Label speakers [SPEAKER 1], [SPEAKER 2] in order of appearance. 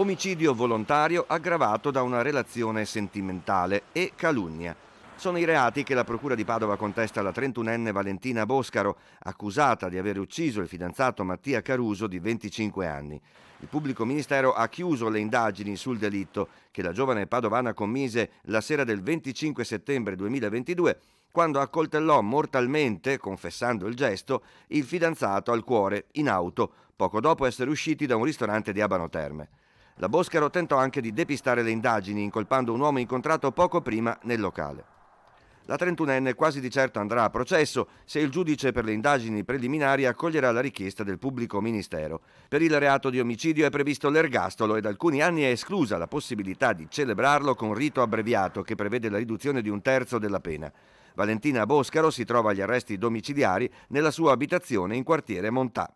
[SPEAKER 1] omicidio volontario aggravato da una relazione sentimentale e calunnia. Sono i reati che la Procura di Padova contesta alla 31enne Valentina Boscaro, accusata di aver ucciso il fidanzato Mattia Caruso di 25 anni. Il pubblico ministero ha chiuso le indagini sul delitto che la giovane padovana commise la sera del 25 settembre 2022 quando accoltellò mortalmente, confessando il gesto, il fidanzato al cuore in auto, poco dopo essere usciti da un ristorante di Abano Terme. La Boscaro tentò anche di depistare le indagini, incolpando un uomo incontrato poco prima nel locale. La 31enne quasi di certo andrà a processo se il giudice per le indagini preliminari accoglierà la richiesta del pubblico ministero. Per il reato di omicidio è previsto l'ergastolo ed alcuni anni è esclusa la possibilità di celebrarlo con rito abbreviato che prevede la riduzione di un terzo della pena. Valentina Boscaro si trova agli arresti domiciliari nella sua abitazione in quartiere Montà.